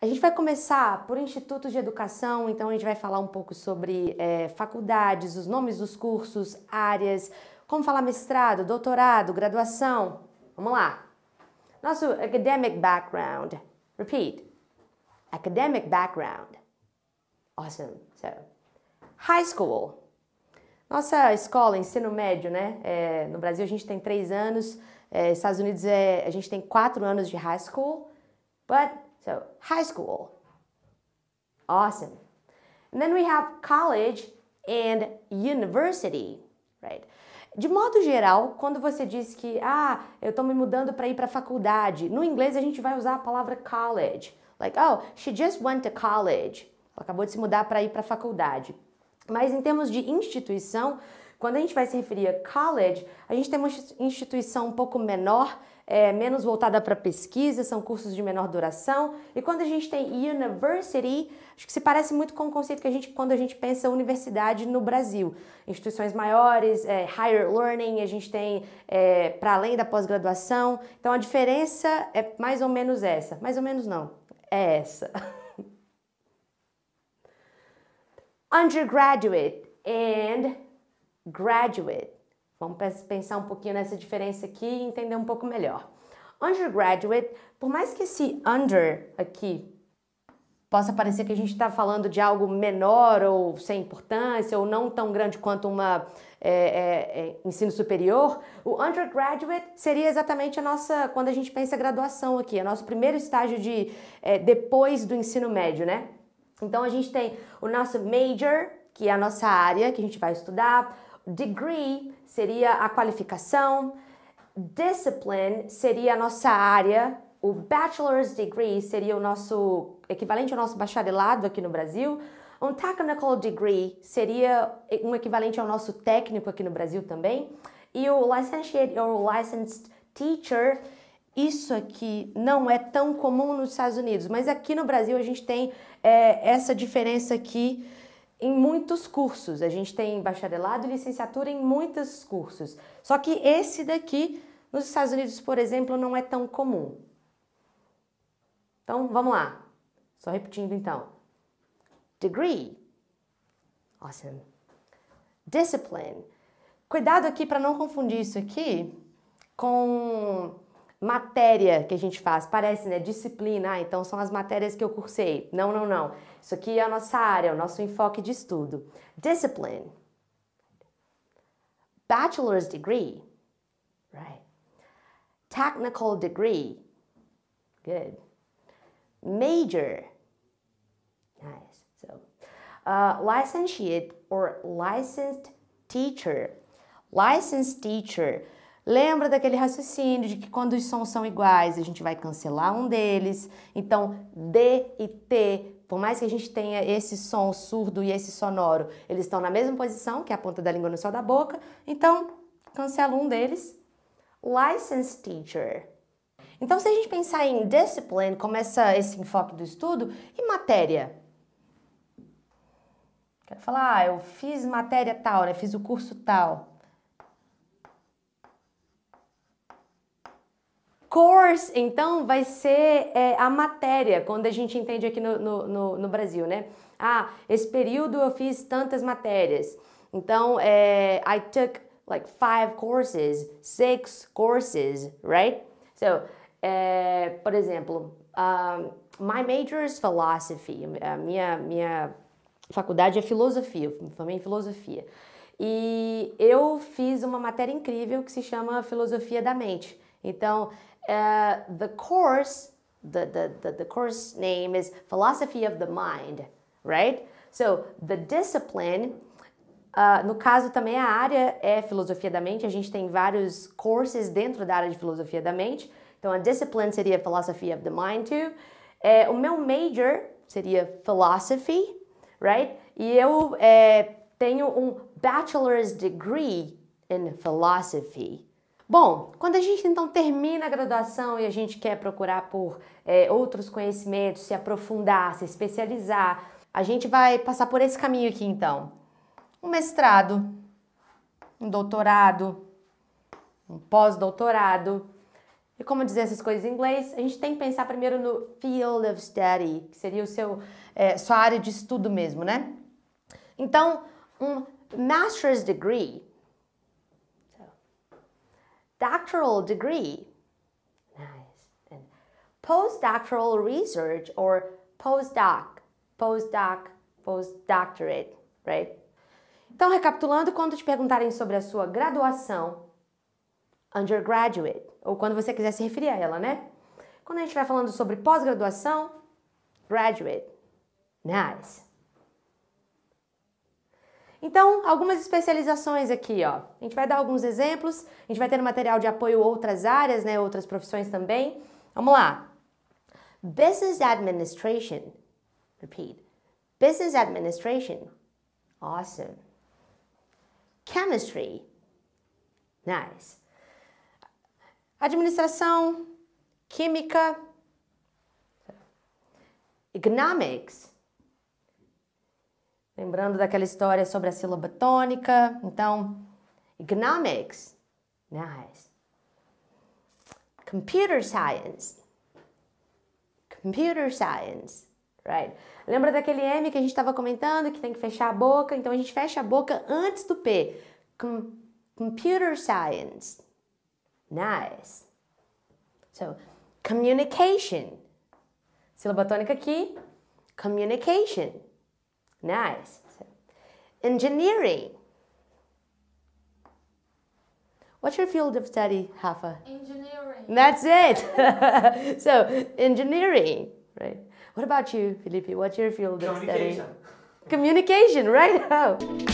A gente vai começar por institutos de Educação, então a gente vai falar um pouco sobre é, faculdades, os nomes dos cursos, áreas, como falar mestrado, doutorado, graduação. Vamos lá. Nosso academic background. Repeat. Academic background. Awesome. So, high school. Nossa escola, ensino médio, né? É, no Brasil a gente tem três anos, é, Estados Unidos é, a gente tem quatro anos de high school, but So high school. Awesome. And then we have college and university, right? De modo geral, quando você diz que ah, eu estou me mudando para ir para a faculdade, no inglês a gente vai usar a palavra college. Like, oh, she just went to college. Ela acabou de se mudar para ir para a faculdade. Mas em termos de instituição, quando a gente vai se referir a college, a gente tem uma instituição um pouco menor, é, menos voltada para pesquisa, são cursos de menor duração. E quando a gente tem university, acho que se parece muito com o conceito que a gente, quando a gente pensa universidade no Brasil. Instituições maiores, é, higher learning, a gente tem é, para além da pós-graduação. Então a diferença é mais ou menos essa. Mais ou menos não, é essa. undergraduate and graduate. Vamos pensar um pouquinho nessa diferença aqui e entender um pouco melhor. Undergraduate, por mais que esse under aqui possa parecer que a gente está falando de algo menor ou sem importância ou não tão grande quanto uma é, é, é ensino superior, o undergraduate seria exatamente a nossa quando a gente pensa graduação aqui, o é nosso primeiro estágio de é, depois do ensino médio, né? Então a gente tem o nosso major que é a nossa área que a gente vai estudar, Degree seria a qualificação. Discipline seria a nossa área. O bachelor's degree seria o nosso equivalente ao nosso bacharelado aqui no Brasil. Um technical degree seria um equivalente ao nosso técnico aqui no Brasil também. E o licentiate ou licensed teacher, isso aqui não é tão comum nos Estados Unidos, mas aqui no Brasil a gente tem é, essa diferença aqui em muitos cursos. A gente tem bacharelado e licenciatura em muitos cursos. Só que esse daqui, nos Estados Unidos, por exemplo, não é tão comum. Então, vamos lá. Só repetindo então. Degree. Awesome. Discipline. Cuidado aqui para não confundir isso aqui com matéria que a gente faz. Parece, né? Disciplina, ah, então são as matérias que eu cursei. Não, não, não. Isso aqui é a nossa área, o nosso enfoque de estudo. Discipline. Bachelor's degree. Right. Technical degree. Good. Major. Nice. So, uh, licentiate or licensed teacher. Licensed teacher Lembra daquele raciocínio de que quando os sons são iguais, a gente vai cancelar um deles. Então, D e T, por mais que a gente tenha esse som surdo e esse sonoro, eles estão na mesma posição, que é a ponta da língua no céu da boca. Então, cancela um deles. License teacher. Então, se a gente pensar em discipline, como esse enfoque do estudo, e matéria? Quero falar, ah, eu fiz matéria tal, né? Fiz o curso tal. Course, então, vai ser é, a matéria, quando a gente entende aqui no, no, no, no, Brasil, né? Ah, esse período eu fiz tantas matérias. Então, é, I took like five courses, six courses, right? So, é, por exemplo, um, my major is philosophy. A minha, minha faculdade é filosofia, eu me formei em filosofia. E eu fiz uma matéria incrível que se chama Filosofia da Mente. Então, Uh, the course, the, the, the, the course name is Philosophy of the Mind, right? So, the discipline Uh, no caso, também a área é filosofia da mente. A gente tem vários courses dentro da área de filosofia da mente. Então, a discipline seria Philosophy of the Mind, too. É, o meu major seria Philosophy, right? E eu é, tenho um Bachelor's Degree in Philosophy. Bom, quando a gente então termina a graduação e a gente quer procurar por é, outros conhecimentos, se aprofundar, se especializar, a gente vai passar por esse caminho aqui então. Um mestrado, um doutorado, um pós-doutorado. E como dizer essas coisas em inglês, a gente tem que pensar primeiro no field of study, que seria o seu, é, sua área de estudo mesmo, né? Então, um master's degree doctoral degree. Nice. And postdoctoral research or postdoc, postdoc, postdoctorate, right? Então, recapitulando, quando te perguntarem sobre a sua graduação, undergraduate, ou quando você quiser se referir a ela, né? Quando a gente vai falando sobre pós-graduação, graduate. Nice. Então, algumas especializações aqui, ó. A gente vai dar alguns exemplos, a gente vai ter no material de apoio outras áreas, né, outras profissões também. Vamos lá. Business administration. Repeat. Business administration. Awesome. Chemistry. Nice. Administração, química, economics, Lembrando daquela história sobre a sílaba tônica. Então, economics. Nice. Né, computer science. Computer science. Right. Lembra daquele M que a gente estava comentando que tem que fechar a boca? Então a gente fecha a boca antes do P. Com computer science. Nice. So, communication. Sílaba tônica aqui. Communication. Nice. Engineering. What's your field of study, Hafa? Engineering. That's it. so, engineering, right? What about you, Filippi? What's your field of study? Communication, right? Oh.